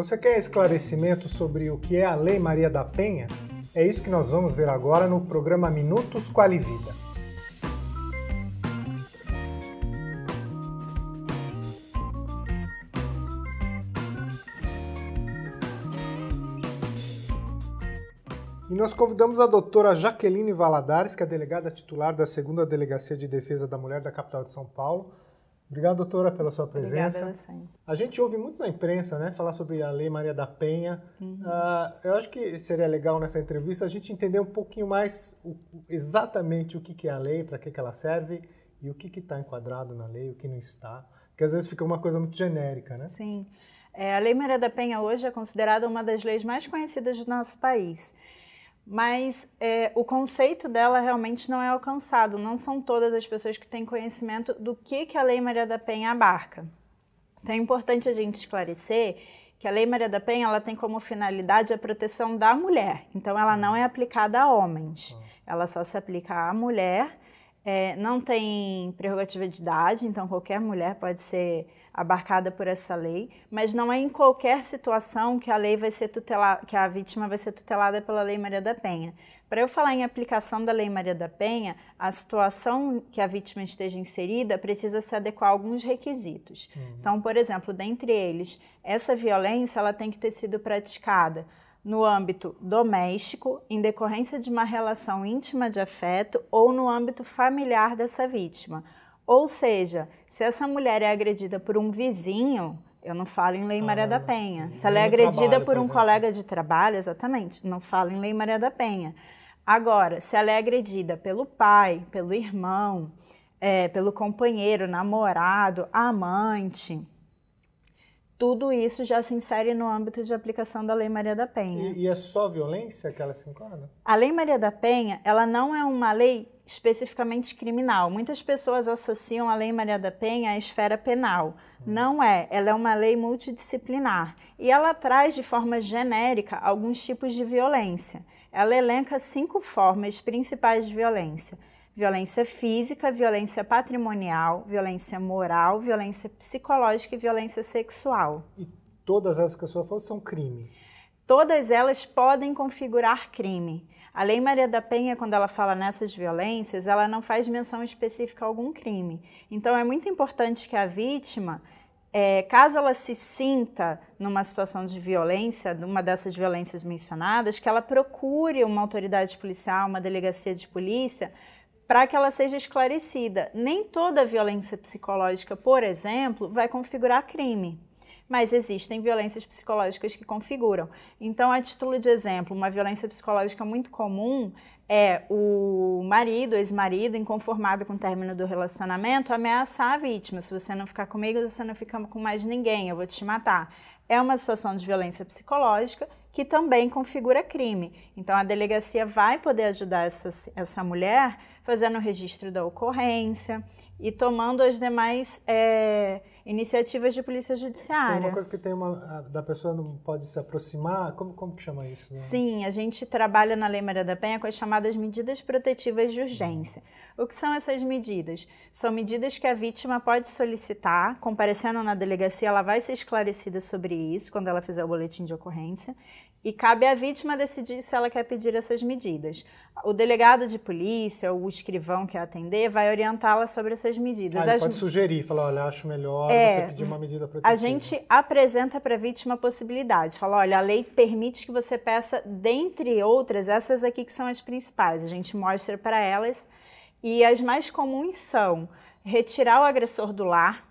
Você quer esclarecimento sobre o que é a Lei Maria da Penha? É isso que nós vamos ver agora no programa Minutos Quali Vida. E nós convidamos a doutora Jaqueline Valadares, que é delegada titular da 2 Delegacia de Defesa da Mulher da capital de São Paulo, Obrigado, doutora, pela sua presença. Obrigada, a gente ouve muito na imprensa, né, falar sobre a Lei Maria da Penha. Uhum. Uh, eu acho que seria legal nessa entrevista a gente entender um pouquinho mais o, exatamente o que, que, é a lei, para que, que, ela serve e o que está enquadrado na lei, o que não está. Porque às vezes fica uma coisa muito genérica, né? Sim. É, a Lei Maria da Penha hoje é considerada uma das leis mais conhecidas do nosso país mas é, o conceito dela realmente não é alcançado. Não são todas as pessoas que têm conhecimento do que, que a Lei Maria da Penha abarca. Então é importante a gente esclarecer que a Lei Maria da Penha ela tem como finalidade a proteção da mulher. Então ela não é aplicada a homens. Ah. Ela só se aplica à mulher é, não tem prerrogativa de idade, então qualquer mulher pode ser abarcada por essa lei, mas não é em qualquer situação que a lei vai ser tutelada, que a vítima vai ser tutelada pela Lei Maria da Penha. Para eu falar em aplicação da Lei Maria da Penha, a situação que a vítima esteja inserida precisa se adequar a alguns requisitos. Uhum. Então, por exemplo, dentre eles, essa violência ela tem que ter sido praticada no âmbito doméstico, em decorrência de uma relação íntima de afeto, ou no âmbito familiar dessa vítima. Ou seja, se essa mulher é agredida por um vizinho, eu não falo em Lei Maria ah, da Penha. Se ela é agredida trabalho, por um é. colega de trabalho, exatamente, não falo em Lei Maria da Penha. Agora, se ela é agredida pelo pai, pelo irmão, é, pelo companheiro, namorado, amante, tudo isso já se insere no âmbito de aplicação da Lei Maria da Penha. E, e, é só violência que ela se enquadra? A Lei Maria da Penha, ela não é uma lei especificamente criminal. Muitas pessoas associam a Lei Maria da Penha à esfera penal. Hum. Não é, ela é uma lei multidisciplinar e ela traz de forma genérica alguns tipos de violência. Ela elenca cinco formas principais de violência violência física, violência patrimonial, violência moral, violência psicológica e violência sexual. E todas essas que a senhora falou são crime? Todas elas podem configurar crime. A Lei Maria da Penha, quando ela fala nessas violências, ela não faz menção específica a algum crime. Então é muito importante que a vítima é, caso ela se sinta numa situação de violência, numa dessas violências mencionadas, que ela procure uma autoridade policial, uma delegacia de polícia, para que ela seja esclarecida. Nem toda violência psicológica, por exemplo, vai configurar crime, mas existem violências psicológicas que configuram. Então, a título de exemplo, uma violência psicológica muito comum é o marido, ex-marido, inconformado com o término do relacionamento, ameaçar a vítima: se você não ficar comigo, você não fica com mais ninguém, eu vou te matar é uma situação de violência psicológica que também configura crime. Então, a delegacia vai poder ajudar essa, essa mulher fazendo o registro da ocorrência e tomando as demais é, iniciativas de polícia judiciária. Tem uma coisa que tem uma a, da pessoa não pode se aproximar, como como que chama isso? Né? Sim, a gente trabalha na Lei Maria da Penha com as chamadas medidas protetivas de urgência. O que são essas medidas? São medidas que a vítima pode solicitar, comparecendo na delegacia, ela vai ser esclarecida sobre isso quando ela fizer o boletim de ocorrência. E cabe à vítima decidir se ela quer pedir essas medidas. O delegado de polícia ou o escrivão que a atender vai orientá-la sobre essas medidas. Ah, Pode sugerir, falar, olha, acho melhor é, você pedir uma medida protetiva. A gente apresenta para a vítima a possibilidade. Fala, olha, a lei permite que você peça, dentre outras, essas aqui que são as principais. A gente mostra para elas. E as mais comuns são retirar o agressor do lar.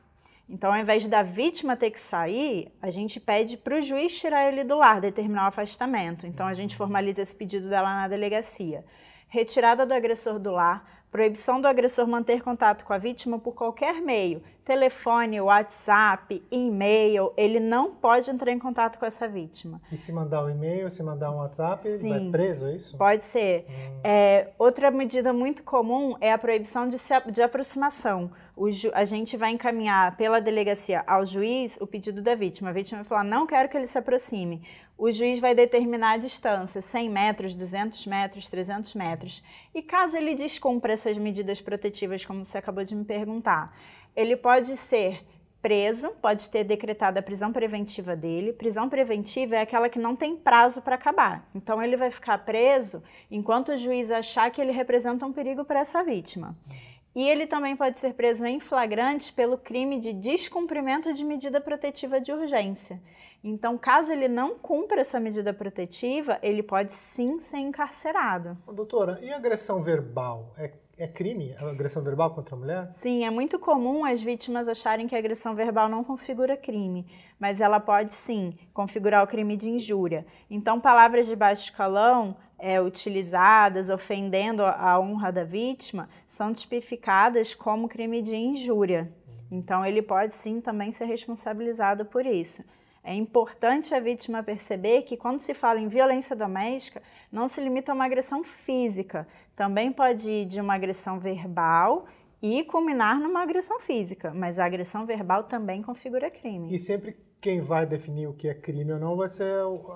Então, ao invés da vítima ter que sair, a gente pede para o juiz tirar ele do lar, determinar o afastamento. Então, a gente formaliza esse pedido dela na delegacia. Retirada do agressor do lar, Proibição do agressor manter contato com a vítima por qualquer meio, telefone, WhatsApp, e-mail, ele não pode entrar em contato com essa vítima. E se mandar um e-mail, se mandar um WhatsApp, Sim, ele vai preso, é isso? Pode ser. Hum. É, outra medida muito comum é a proibição de, se, de aproximação ju... a gente vai encaminhar pela delegacia ao juiz o pedido da vítima. A vítima vai falar, não quero que ele se aproxime. O juiz vai determinar a distância, 100 metros, 200 metros, 300 metros. E caso ele descumpra essas medidas protetivas, como você acabou de me perguntar, ele pode ser preso, pode ter decretado a prisão preventiva dele. Prisão preventiva é aquela que não tem prazo para acabar. Então ele vai ficar preso enquanto o juiz achar que ele representa um perigo para essa vítima. E ele também pode ser preso em flagrante pelo crime de descumprimento de medida protetiva de urgência. Então, caso ele não cumpra essa medida protetiva, ele pode sim ser encarcerado. Doutora, e agressão verbal? É, é crime? É agressão verbal contra a mulher? Sim, é muito comum as vítimas acharem que a agressão verbal não configura crime, mas ela pode sim configurar o crime de injúria. Então, palavras de baixo escalão é, utilizadas ofendendo a honra da vítima são tipificadas como crime de injúria. Então, ele pode sim também ser responsabilizado por isso. É importante a vítima perceber que, quando se fala em violência doméstica, não se limita a uma agressão física, também pode ir de uma agressão verbal e culminar numa agressão física, mas a agressão verbal também configura crime. E sempre quem vai definir o que é crime ou não vai ser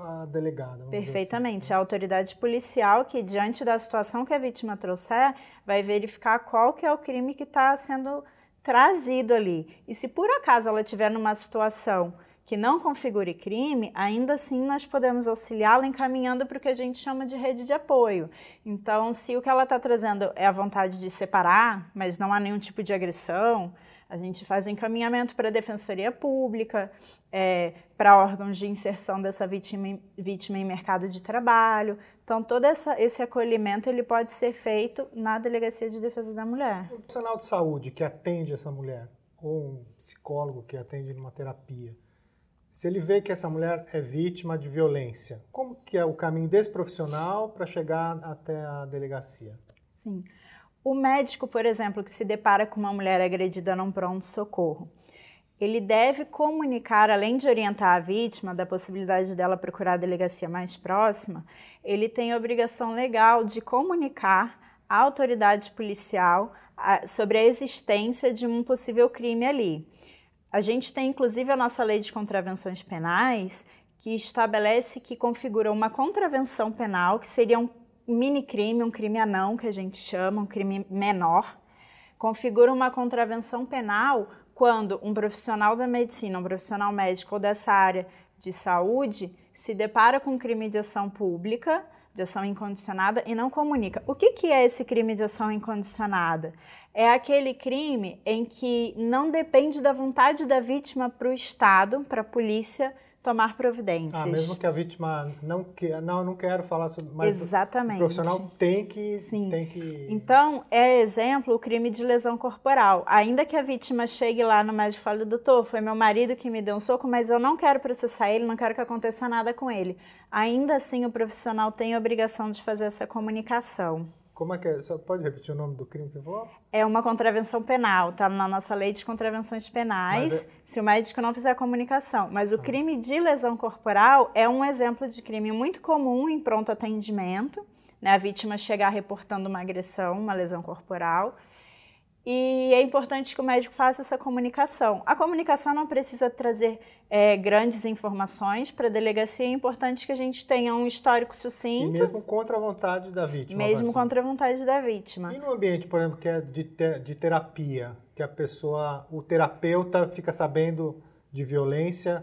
a delegada. Assim. Perfeitamente. Assim. A autoridade policial que, diante da situação que a vítima trouxer, vai verificar qual que é o crime que está sendo trazido ali. E se por acaso ela estiver numa situação que não configure crime, ainda assim nós podemos auxiliá-la encaminhando para o que a gente chama de rede de apoio. Então, se o que ela está trazendo é a vontade de separar, mas não há nenhum tipo de agressão, a gente faz encaminhamento para a Defensoria Pública, é, para órgãos de inserção dessa vítima, vítima em mercado de trabalho. Então, todo essa, esse acolhimento ele pode ser feito na Delegacia de Defesa da Mulher. O profissional de saúde que atende essa mulher, ou um psicólogo que atende numa terapia, se ele vê que essa mulher é vítima de violência, como que é o caminho desse profissional para chegar até a delegacia? Sim. O médico, por exemplo, que se depara com uma mulher agredida num pronto-socorro, ele deve comunicar, além de orientar a vítima da possibilidade dela procurar a delegacia mais próxima, ele tem a obrigação legal de comunicar à autoridade policial sobre a existência de um possível crime ali. A gente tem inclusive a nossa lei de contravenções penais, que estabelece que configura uma contravenção penal, que seria um mini crime, um crime anão, que a gente chama, um crime menor. Configura uma contravenção penal quando um profissional da medicina, um profissional médico ou dessa área de saúde se depara com um crime de ação pública, de ação incondicionada e não comunica. O que, que é esse crime de ação incondicionada? é aquele crime em que não depende da vontade da vítima para o Estado, para a polícia tomar providências. Ah, mesmo que a vítima não que não não quero falar sobre, mas Exatamente. o profissional tem que Sim. tem que Então, é exemplo o crime de lesão corporal. Ainda que a vítima chegue lá no médico e fale: "Doutor, foi meu marido que me deu um soco, mas eu não quero processar ele, não quero que aconteça nada com ele". Ainda assim, o profissional tem a obrigação de fazer essa comunicação. Como é que é? Você pode repetir o nome do crime que for? É uma contravenção penal, tá na nossa lei de contravenções penais, é... se o médico não fizer a comunicação. Mas o ah. crime de lesão corporal é um exemplo de crime muito comum em pronto atendimento, né? a vítima chegar reportando uma agressão, uma lesão corporal. E é importante que o médico faça essa comunicação. A comunicação não precisa trazer é, grandes informações para a delegacia, é importante que a gente tenha um histórico sucinto. E mesmo contra a vontade da vítima. Mesmo contra a vontade da vítima. E no ambiente, por exemplo, que é de, te de terapia, que a pessoa, o terapeuta fica sabendo de violência,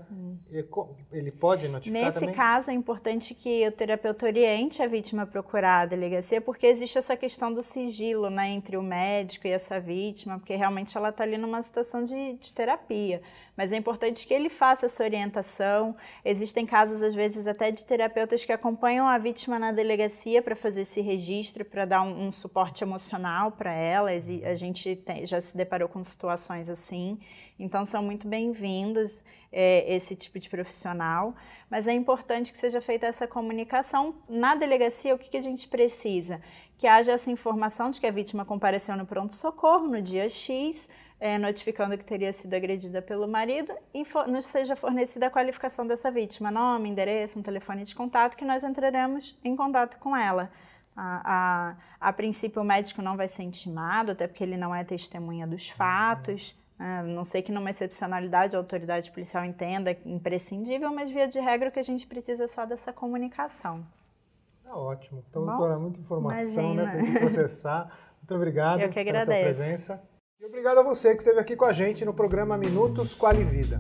ele pode notificar Nesse também? caso, é importante que o terapeuta oriente a vítima a procurar a delegacia, porque existe essa questão do sigilo né, entre o médico e essa vítima, porque realmente ela está ali numa situação de, de terapia. Mas é importante que ele faça essa orientação. Existem casos, às vezes, até de terapeutas que acompanham a vítima na delegacia para fazer esse registro, para dar um, um, suporte emocional para ela. A gente tem, já se deparou com situações assim. Então, são muito bem-vindos todas é, esse tipo de profissional, mas é importante que seja feita essa comunicação. Na delegacia, o que, que a gente precisa? Que haja essa informação de que a vítima compareceu no pronto-socorro no dia X, é, notificando que teria sido agredida pelo marido e for, nos seja fornecida a qualificação dessa vítima, nome, endereço, um telefone de contato, que nós entraremos em contato com ela. A, a, a princípio, o médico não vai ser intimado, até porque ele não é testemunha dos uhum. fatos, a não sei que numa excepcionalidade a autoridade policial entenda imprescindível, mas via de regra o que a gente precisa é só dessa comunicação. Tá ótimo. Então, Bom, doutora, muita informação né, para processar. Muito obrigado Eu que agradeço. pela sua presença. E obrigado a você que esteve aqui com a gente no programa Minutos Quali Vida.